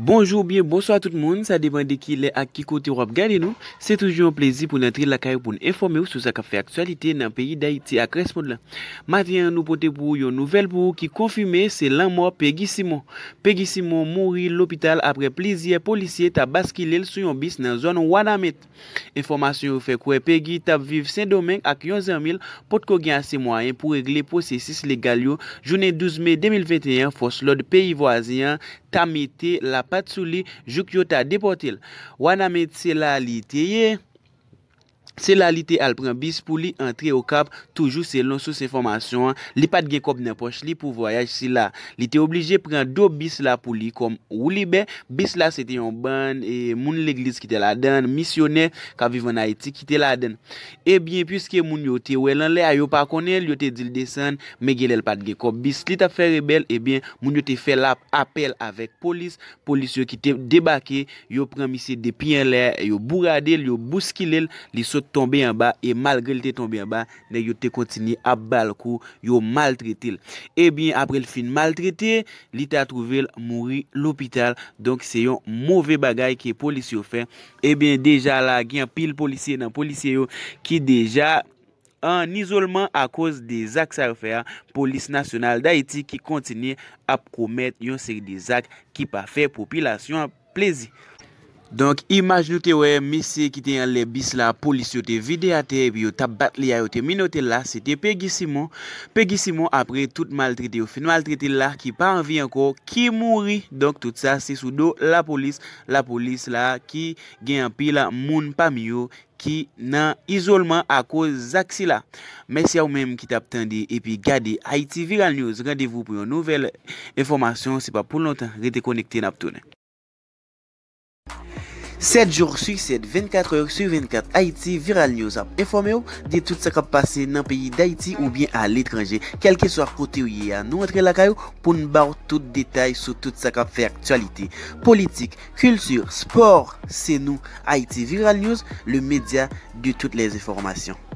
Bonjour, bien, bonsoir tout moun. Sa depande ki le ak kiko ti wap gade nou. Se toujou yon plezi pou nantri lakayou pou n informe ou sou sa kafe aktualite nan peyi da iti ak respond la. Matyen nou pote pou yon nouvel pou ki konfime se lan mò Pegi Simon. Pegi Simon mouri l'opital apre pleziye polisye tab baski lel sou yon bis nan zon wadamit. Informasyon yon fe kwe Pegi tab viv Saint-Domingue ak yon zemil pot ko gen ase mwayen pou regle posesis legal yo jounen 12 me 2021 fos lode peyi wazien tamite la pleziye. Patsouli, Jukyota, Depotil, Wanametsela, Liteye. Se la li te al pren bis pou li entre yo kap toujou selon sou se formasyon li pat gen kop ne poch li pou voyaj si la. Li te oblije pren do bis la pou li kom ou li be. Bis la se te yon ban, e moun l'eglis ki te la den, misyoner ka vivon haiti ki te la den. Ebyen, pyske moun yo te welan le a yo pakonel, yo te dil desen, megele l pat gen kop. Bis li ta fe rebel, ebyen moun yo te fe lap apel avek polis. Polis yo ki te debake yo pren misye depyen le, yo bourade, yo bouskile, li sote tombe yon ba e malgre li te tombe yon ba ne yo te kontini ap bal kou yo maltretil. E eh bin apre li fin maltretil, li te atrouvel mouri l'opital. Donk se yon mouve bagay ki polis yo fe. E eh bin deja la gen pil polisye nan polisye yo ki deja an isolman a koz de zak sa refeyan polis nasyonal da iti ki kontini ap komet yon seri de zak ki pa fe popilasyon plezi. Donk imaj nou te we, misi ki te yon lebis la, polis yo te vide ate, epi yo tabat li a yo te minote la, se te pe gisimon, pe gisimon apre tout maltrite yo, fin maltrite la, ki pa anvi anko, ki mouri. Donk tout sa, se sou do la polis, la polis la ki gen api la moun pa mi yo, ki nan isolman a ko zak si la. Mesi a ou menm ki tap tendi, epi gade Haiti Viral News, randevou pou yon nouvel informasyon, se pa pou lontan, rete konekte nap tonen. 7 JOUR SUI SET 24 OYOK SUI 24 Haiti Viral News ap informe ou de tout sa kap pase nan peyi d'Haiti ou bien al etranje. Kelke swar kote ou ye a nou etre lakay ou pou nou bar tout detay sou tout sa kap fey aktualite. Politik, kulsur, spor, se nou Haiti Viral News, le media de tout les informasyon.